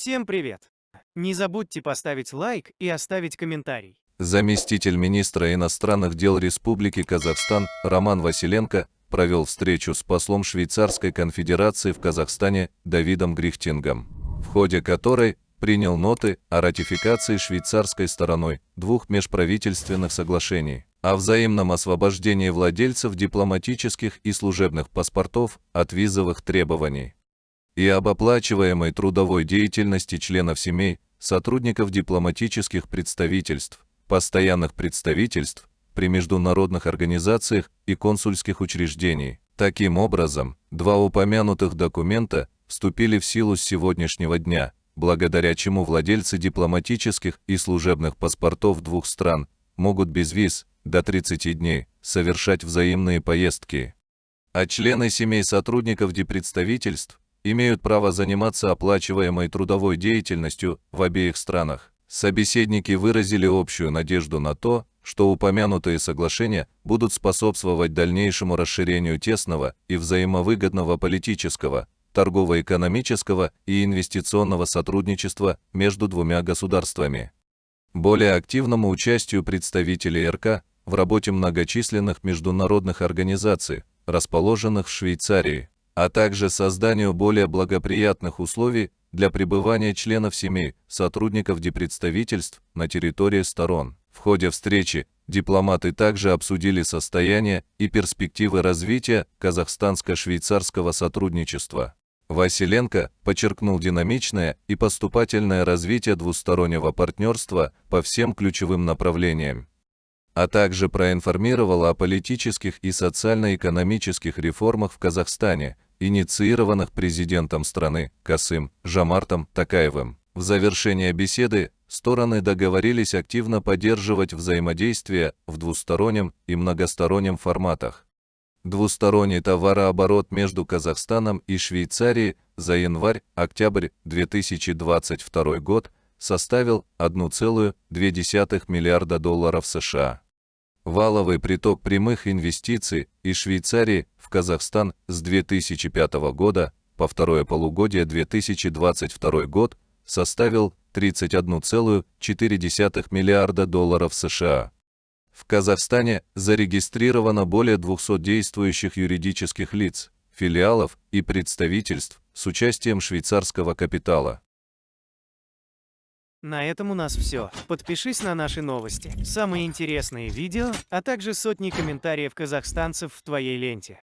Всем привет! Не забудьте поставить лайк и оставить комментарий. Заместитель министра иностранных дел Республики Казахстан Роман Василенко провел встречу с послом Швейцарской конфедерации в Казахстане Давидом Грихтингом, в ходе которой принял ноты о ратификации швейцарской стороной двух межправительственных соглашений о взаимном освобождении владельцев дипломатических и служебных паспортов от визовых требований и об оплачиваемой трудовой деятельности членов семей, сотрудников дипломатических представительств, постоянных представительств при международных организациях и консульских учреждений. Таким образом, два упомянутых документа вступили в силу с сегодняшнего дня, благодаря чему владельцы дипломатических и служебных паспортов двух стран могут без виз до 30 дней совершать взаимные поездки. А члены семей сотрудников депредставительств имеют право заниматься оплачиваемой трудовой деятельностью в обеих странах. Собеседники выразили общую надежду на то, что упомянутые соглашения будут способствовать дальнейшему расширению тесного и взаимовыгодного политического, торгово-экономического и инвестиционного сотрудничества между двумя государствами. Более активному участию представителей РК в работе многочисленных международных организаций, расположенных в Швейцарии, а также созданию более благоприятных условий для пребывания членов семей, сотрудников депредставительств на территории сторон. В ходе встречи дипломаты также обсудили состояние и перспективы развития казахстанско-швейцарского сотрудничества. Василенко подчеркнул динамичное и поступательное развитие двустороннего партнерства по всем ключевым направлениям а также проинформировала о политических и социально-экономических реформах в Казахстане, инициированных президентом страны Касым Жамартом Такаевым. В завершение беседы стороны договорились активно поддерживать взаимодействие в двустороннем и многостороннем форматах. Двусторонний товарооборот между Казахстаном и Швейцарией за январь-октябрь 2022 год – составил 1,2 миллиарда долларов США. Валовый приток прямых инвестиций из Швейцарии в Казахстан с 2005 года по второе полугодие 2022 год составил 31,4 миллиарда долларов США. В Казахстане зарегистрировано более 200 действующих юридических лиц, филиалов и представительств с участием швейцарского капитала. На этом у нас все. Подпишись на наши новости, самые интересные видео, а также сотни комментариев казахстанцев в твоей ленте.